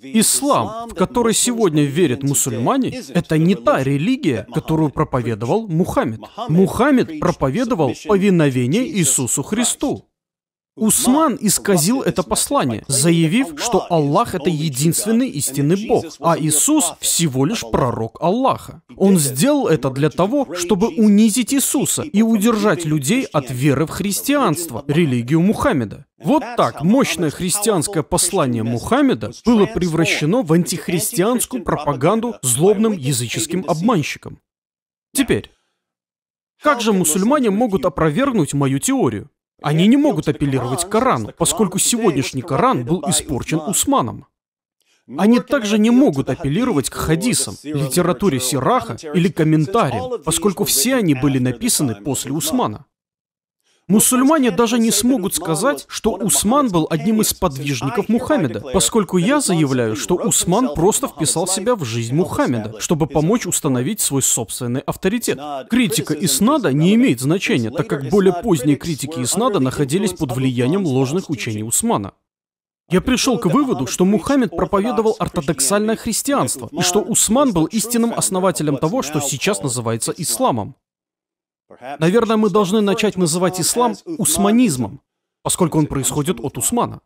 Ислам, в который сегодня верят мусульмане, это не та религия, которую проповедовал Мухаммед. Мухаммед проповедовал повиновение Иисусу Христу. Усман исказил это послание, заявив, что Аллах — это единственный истинный Бог, а, а Иисус — всего лишь пророк Аллаха. Он сделал это для того, чтобы унизить Иисуса и удержать людей от веры в христианство, религию Мухаммеда. Вот так мощное христианское послание Мухаммеда было превращено в антихристианскую пропаганду злобным языческим обманщиком. Теперь, как же мусульмане могут опровергнуть мою теорию? Они не могут апеллировать к Корану, поскольку сегодняшний Коран был испорчен Усманом. Они также не могут апеллировать к хадисам, литературе Сираха или комментариям, поскольку все они были написаны после Усмана. Мусульмане даже не смогут сказать, что Усман был одним из подвижников Мухаммеда, поскольку я заявляю, что Усман просто вписал себя в жизнь Мухаммеда, чтобы помочь установить свой собственный авторитет. Критика Иснада не имеет значения, так как более поздние критики Иснада находились под влиянием ложных учений Усмана. Я пришел к выводу, что Мухаммед проповедовал ортодоксальное христианство, и что Усман был истинным основателем того, что сейчас называется исламом. Наверное, мы должны начать называть ислам усманизмом, поскольку он происходит от Усмана.